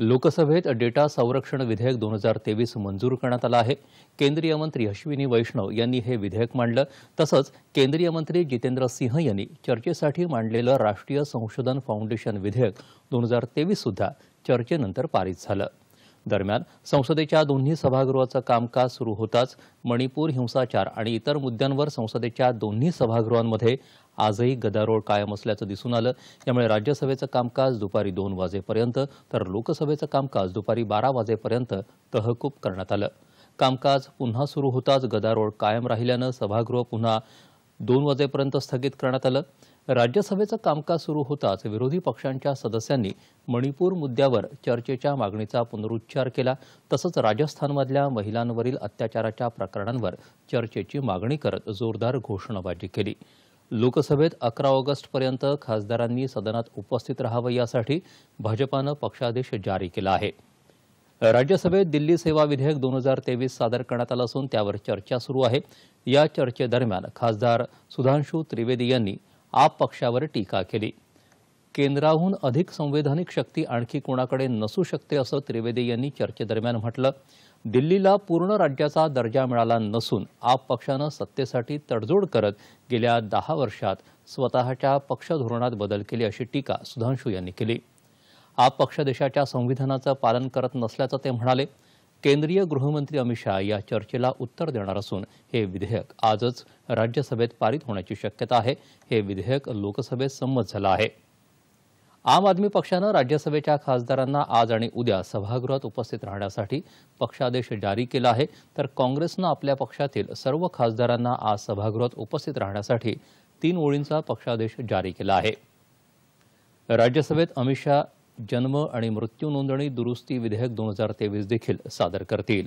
लोकसभेत डेटा संरक्षण विधेयक दोन हजार तेवीस मंजूर करण्यात आलं आहे केंद्रीय मंत्री अश्विनी वैष्णव यांनी हे विधेयक मांडलं तसंच केंद्रीय मंत्री जितेंद्र सिंह यांनी चर्चेसाठी मांडलेलं राष्ट्रीय संशोधन फाउंडेशन विधेयक दोन हजार तेवीस सुद्धा चर्चेनंतर पारित झालं दरम्यान संसदेच्या दोन्ही सभागृहाचं कामकाज सुरू होताच मणिपूर हिंसाचार आणि इतर मुद्द्यांवर संसदेच्या दोन्ही सभागृहांमध्ये आजही गदारोळ कायम असल्याचं दिसून आलं त्यामुळे राज्यसभेचं कामकाज दुपारी दोन वाजेपर्यंत तर लोकसभेचं कामकाज दुपारी बारा वाजेपर्यंत तहकूब करण्यात आलं कामकाज पुन्हा सुरू होताच गदारोळ कायम राहिल्यानं सभागृह पुन्हा दोन वाजेपर्यंत स्थगित करण्यात आलं राज्यसभेचं कामकाज सुरू होताच विरोधी पक्षांच्या सदस्यांनी मणिपूर मुद्द्यावर चर्चेच्या मागणीचा पुनरुच्चार केला तसंच राजस्थानमधल्या महिलांवरील अत्याचाराच्या प्रकरणांवर चर्चेची मागणी करत जोरदार घोषणाबाजी केली लोकसभेत अकरा ऑगस्टपर्यंत खासदारांनी सदनात उपस्थित रहावं यासाठी भाजपानं पक्षादेश जारी केला आहे राज्यसभेत दिल्ली सेवा विधेयक दोन हजार तेवीस सादर करण्यात आलं असून त्यावर चर्चा सुरू आहे या चर्चेदरम्यान खासदार सुधांशू त्रिवेदी यांनी आप पक्षावर टीका केली केंद्राहून अधिक संवैधानिक शक्ती आणखी कोणाकडे नसू शकते असं त्रिवेदी यांनी चर्चेदरम्यान म्हटलं दिल्लीला पूर्ण राज्याचा दर्जा मिळाला नसून आप पक्षानं सत्तेसाठी तडजोड करत गेल्या दहा वर्षात स्वतःच्या पक्षधोरणात बदल केली अशी टीका सुधांशू यांनी केली आप पक्ष देशाच्या संविधानाचं पालन करत नसल्याचं ते म्हणाले केंद्रीय गृहमंत्री अमित शहा या चर्चेला उत्तर देणार असून हे विधेयक आजच राज्यसभेत पारित होण्याची शक्यता आहे हे विधेयक लोकसभेत संमत झालं आहे आम आदमी पक्षानं राज्यसभेच्या खासदारांना आज आणि उद्या सभागृहात उपस्थित राहण्यासाठी पक्षादेश जारी केला आहे तर काँग्रेसनं आपल्या पक्षातील सर्व खासदारांना आज सभागृहात उपस्थित राहण्यासाठी तीन ओळींचा पक्षादेश जारी केला आहे राज्यसभेत अमित शहा जन्म आणि मृत्यू नोंदणी दुरुस्ती विधेयक दोन हजार तेवीस देखील सादर करतील